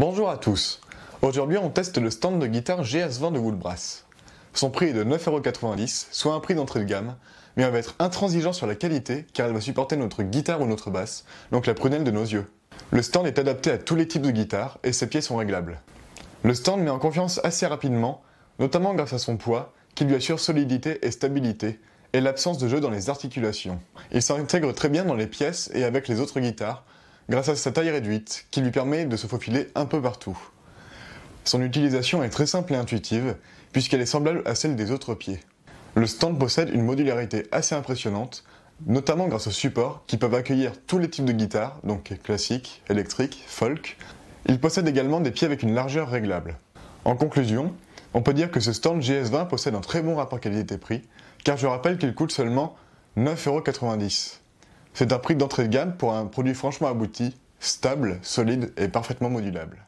Bonjour à tous. Aujourd'hui, on teste le stand de guitare GS20 de Woolbrass. Son prix est de 9,90€, soit un prix d'entrée de gamme, mais on va être intransigeant sur la qualité car elle va supporter notre guitare ou notre basse, donc la prunelle de nos yeux. Le stand est adapté à tous les types de guitares et ses pieds sont réglables. Le stand met en confiance assez rapidement, notamment grâce à son poids qui lui assure solidité et stabilité et l'absence de jeu dans les articulations. Il s'intègre très bien dans les pièces et avec les autres guitares, grâce à sa taille réduite qui lui permet de se faufiler un peu partout. Son utilisation est très simple et intuitive puisqu'elle est semblable à celle des autres pieds. Le stand possède une modularité assez impressionnante, notamment grâce aux supports qui peuvent accueillir tous les types de guitares, donc classiques, électriques, folk. Il possède également des pieds avec une largeur réglable. En conclusion, on peut dire que ce stand GS20 possède un très bon rapport qualité-prix, car je rappelle qu'il coûte seulement 9,90€. C'est un prix d'entrée de gamme pour un produit franchement abouti, stable, solide et parfaitement modulable.